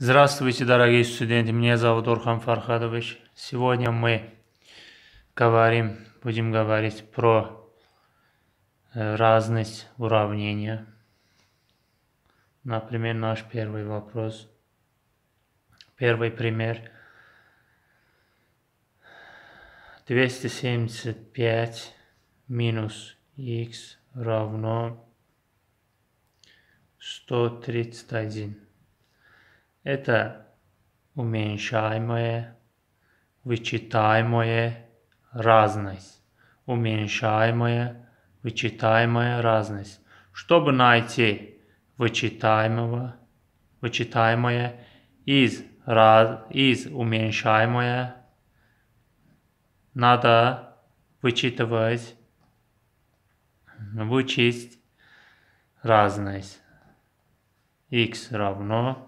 Здравствуйте, дорогие студенты. Меня зовут Орхан Фархадович. Сегодня мы говорим, будем говорить про э, разность уравнения. Например, наш первый вопрос. Первый пример. 275 минус х равно 131 это уменьшаемое, вычитаемое разность. Уменьшаемое, вычитаемое разность. Чтобы найти вычитаемого, вычитаемое из, раз, из уменьшаемое, надо вычитывать, вычесть разность. x равно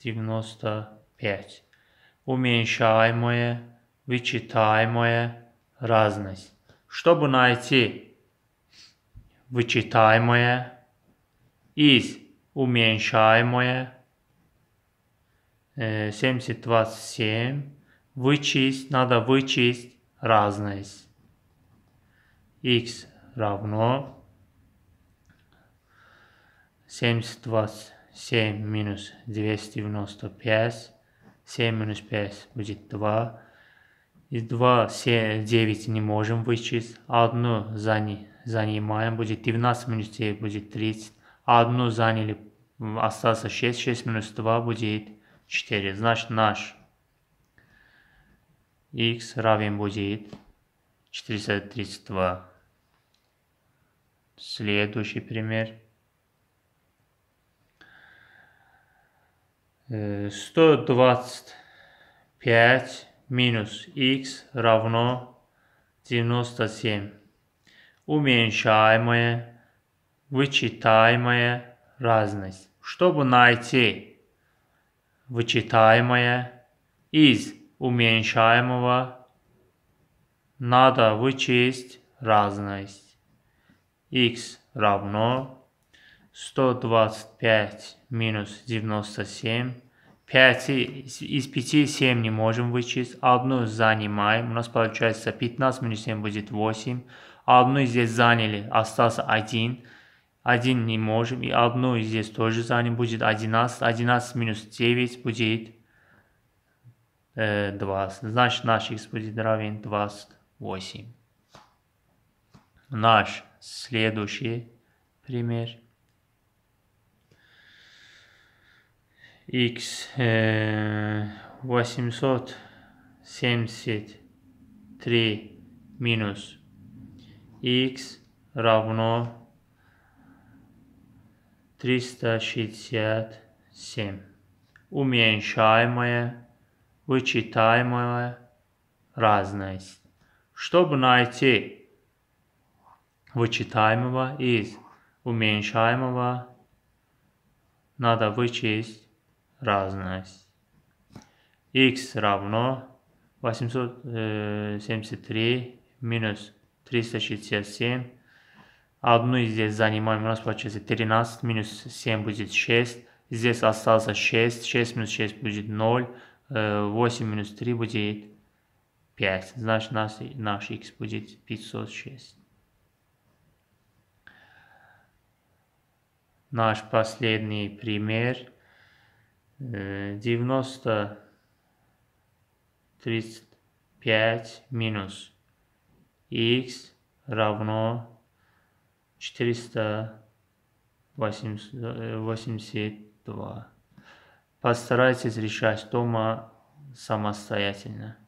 95. Уменьшаемое, вычитаемое, разность. Чтобы найти вычитаемое из уменьшаемое 727 э, вычесть, надо вычесть разность. x равно 720 7 минус 295, 7 минус 5 будет 2. Из 2 7, 9 не можем вычесть, 1 заня, занимаем, будет 19 минус 9 будет 30, 1 заняли, остался 6, 6 минус 2 будет 4. Значит наш x равен будет 432. Следующий пример. 125 минус x равно 97. Уменьшаемая, вычитаемая разность. Чтобы найти вычитаемое из уменьшаемого, надо вычесть разность. x равно 125 минус 97. 5 из 5 7 не можем вычесть. Одну занимаем. У нас получается 15 минус 7 будет 8. Одну здесь заняли, остался 1. 1 не можем. И одну здесь тоже заняли будет 11. 11 минус 9 будет 20. Э, Значит наш x будет равен 28. Наш следующий пример. x э, восемьсот семьдесят три минус x равно триста шестьдесят семь. Уменьшаемое, вычитаемое, разность. Чтобы найти вычитаемого из уменьшаемого, надо вычесть разность. x равно 873 э, минус 367. Одну здесь занимаем, у нас получается 13 минус 7 будет 6. Здесь остался 6, 6 минус 6 будет 0, 8 э, минус 3 будет 5. Значит, наш, наш x будет 506. Наш последний пример – Э, девяносто тридцать пять минус x равно четыреста э, восемьдесят два. Постарайтесь решать дома самостоятельно.